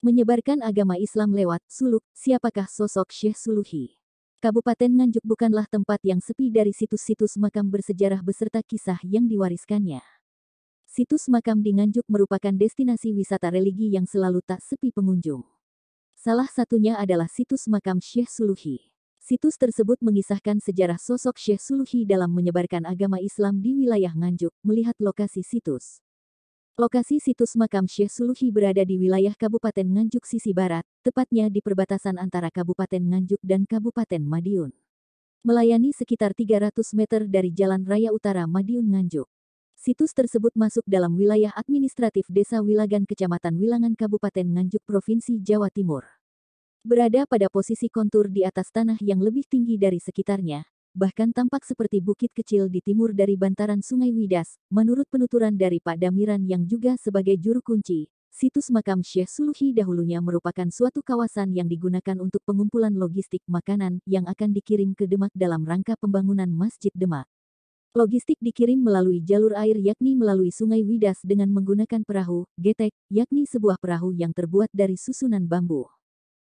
menyebarkan agama Islam lewat suluk, siapakah sosok Syekh Suluhi? Kabupaten Nganjuk bukanlah tempat yang sepi dari situs-situs makam bersejarah beserta kisah yang diwariskannya. Situs makam di Nganjuk merupakan destinasi wisata religi yang selalu tak sepi pengunjung. Salah satunya adalah situs makam Syekh Suluhi. Situs tersebut mengisahkan sejarah sosok Syekh Suluhi dalam menyebarkan agama Islam di wilayah Nganjuk, melihat lokasi situs. Lokasi situs makam Syekh Suluhi berada di wilayah Kabupaten Nganjuk sisi barat, tepatnya di perbatasan antara Kabupaten Nganjuk dan Kabupaten Madiun. Melayani sekitar 300 meter dari Jalan Raya Utara Madiun Nganjuk. Situs tersebut masuk dalam wilayah administratif Desa Wilagan Kecamatan Wilangan Kabupaten Nganjuk Provinsi Jawa Timur. Berada pada posisi kontur di atas tanah yang lebih tinggi dari sekitarnya, bahkan tampak seperti bukit kecil di timur dari bantaran Sungai Widas, menurut penuturan dari Pak Damiran yang juga sebagai juru kunci. Situs makam Syekh Suluhi dahulunya merupakan suatu kawasan yang digunakan untuk pengumpulan logistik makanan yang akan dikirim ke Demak dalam rangka pembangunan Masjid Demak. Logistik dikirim melalui jalur air yakni melalui Sungai Widas dengan menggunakan perahu, getek, yakni sebuah perahu yang terbuat dari susunan bambu.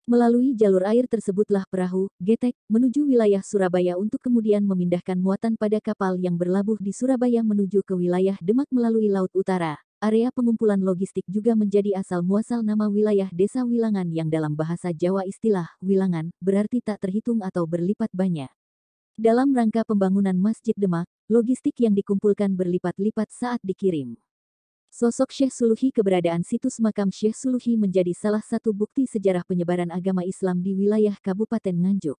Melalui jalur air tersebutlah perahu, getek, menuju wilayah Surabaya untuk kemudian memindahkan muatan pada kapal yang berlabuh di Surabaya menuju ke wilayah Demak melalui Laut Utara. Area pengumpulan logistik juga menjadi asal-muasal nama wilayah desa Wilangan yang dalam bahasa Jawa istilah Wilangan berarti tak terhitung atau berlipat banyak. Dalam rangka pembangunan Masjid Demak, logistik yang dikumpulkan berlipat-lipat saat dikirim. Sosok Syekh Suluhi keberadaan situs makam Syekh Suluhi menjadi salah satu bukti sejarah penyebaran agama Islam di wilayah Kabupaten Nganjuk.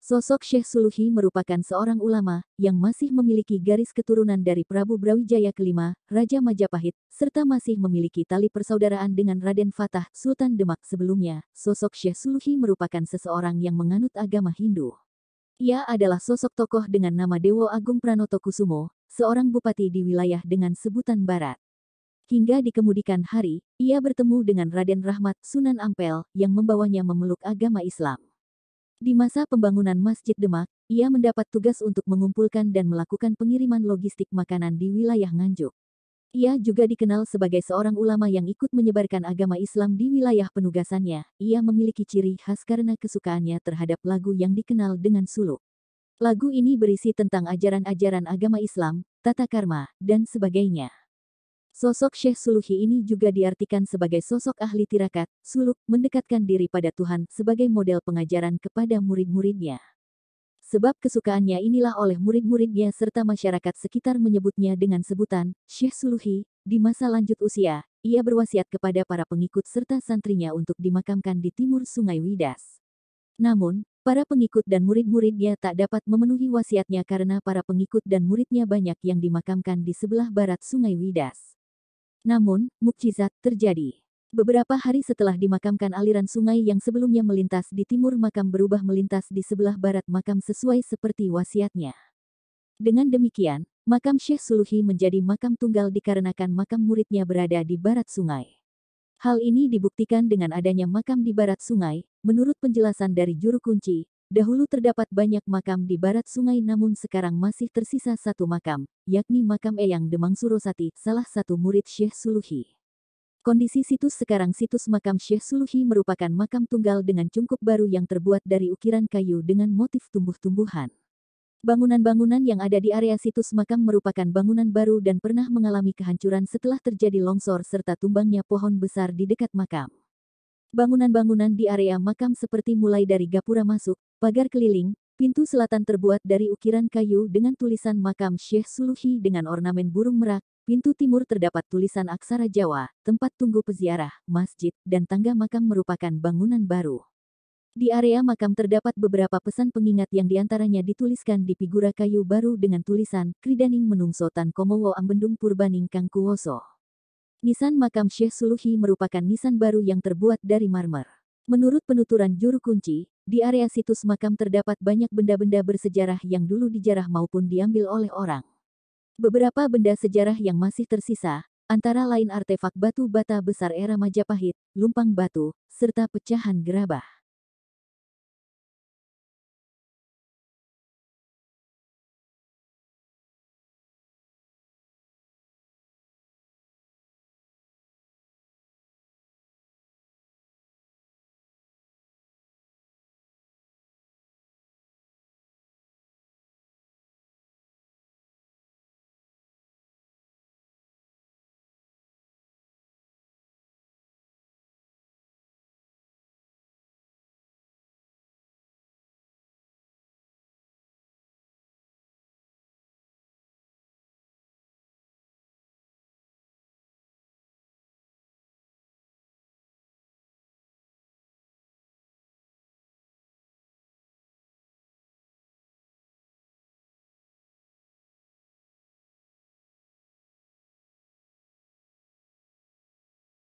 Sosok Syekh Suluhi merupakan seorang ulama yang masih memiliki garis keturunan dari Prabu Brawijaya kelima, Raja Majapahit, serta masih memiliki tali persaudaraan dengan Raden Fatah, Sultan Demak sebelumnya. Sosok Syekh Suluhi merupakan seseorang yang menganut agama Hindu. Ia adalah sosok tokoh dengan nama Dewo Agung Pranoto Kusumo, seorang bupati di wilayah dengan sebutan Barat. Hingga di kemudikan hari, ia bertemu dengan Raden Rahmat Sunan Ampel yang membawanya memeluk agama Islam. Di masa pembangunan Masjid Demak, ia mendapat tugas untuk mengumpulkan dan melakukan pengiriman logistik makanan di wilayah Nganjuk. Ia juga dikenal sebagai seorang ulama yang ikut menyebarkan agama Islam di wilayah penugasannya. Ia memiliki ciri khas karena kesukaannya terhadap lagu yang dikenal dengan suluk. Lagu ini berisi tentang ajaran-ajaran agama Islam, tata karma, dan sebagainya. Sosok Syekh Suluhi ini juga diartikan sebagai sosok ahli tirakat, suluk, mendekatkan diri pada Tuhan sebagai model pengajaran kepada murid-muridnya. Sebab kesukaannya inilah oleh murid-muridnya serta masyarakat sekitar menyebutnya dengan sebutan Syekh Suluhi. Di masa lanjut usia, ia berwasiat kepada para pengikut serta santrinya untuk dimakamkan di timur Sungai Widas. Namun, Para pengikut dan murid-muridnya tak dapat memenuhi wasiatnya karena para pengikut dan muridnya banyak yang dimakamkan di sebelah barat Sungai Widas. Namun, mukjizat terjadi. Beberapa hari setelah dimakamkan aliran sungai yang sebelumnya melintas di timur makam berubah melintas di sebelah barat makam sesuai seperti wasiatnya. Dengan demikian, makam Syekh Suluhi menjadi makam tunggal dikarenakan makam muridnya berada di barat sungai. Hal ini dibuktikan dengan adanya makam di barat sungai, menurut penjelasan dari juru kunci, Dahulu terdapat banyak makam di barat sungai namun sekarang masih tersisa satu makam, yakni makam Eyang Demang Surosati, salah satu murid Syekh Suluhi. Kondisi situs sekarang situs makam Syekh Suluhi merupakan makam tunggal dengan cungkup baru yang terbuat dari ukiran kayu dengan motif tumbuh-tumbuhan. Bangunan-bangunan yang ada di area situs makam merupakan bangunan baru dan pernah mengalami kehancuran setelah terjadi longsor serta tumbangnya pohon besar di dekat makam. Bangunan-bangunan di area makam seperti mulai dari gapura masuk, Pagar keliling, pintu selatan terbuat dari ukiran kayu dengan tulisan makam Syekh Suluhi dengan ornamen burung merak, pintu timur terdapat tulisan aksara Jawa, tempat tunggu peziarah, masjid, dan tangga makam merupakan bangunan baru. Di area makam terdapat beberapa pesan pengingat yang diantaranya dituliskan di figura kayu baru dengan tulisan Kridaning Menungso Tan Komowo Ambendung Purbaning Kang Kuwoso. Nisan makam Syekh Suluhi merupakan nisan baru yang terbuat dari marmer. Menurut penuturan juru kunci, di area situs makam terdapat banyak benda-benda bersejarah yang dulu dijarah maupun diambil oleh orang. Beberapa benda sejarah yang masih tersisa, antara lain artefak batu bata besar era Majapahit, lumpang batu, serta pecahan gerabah.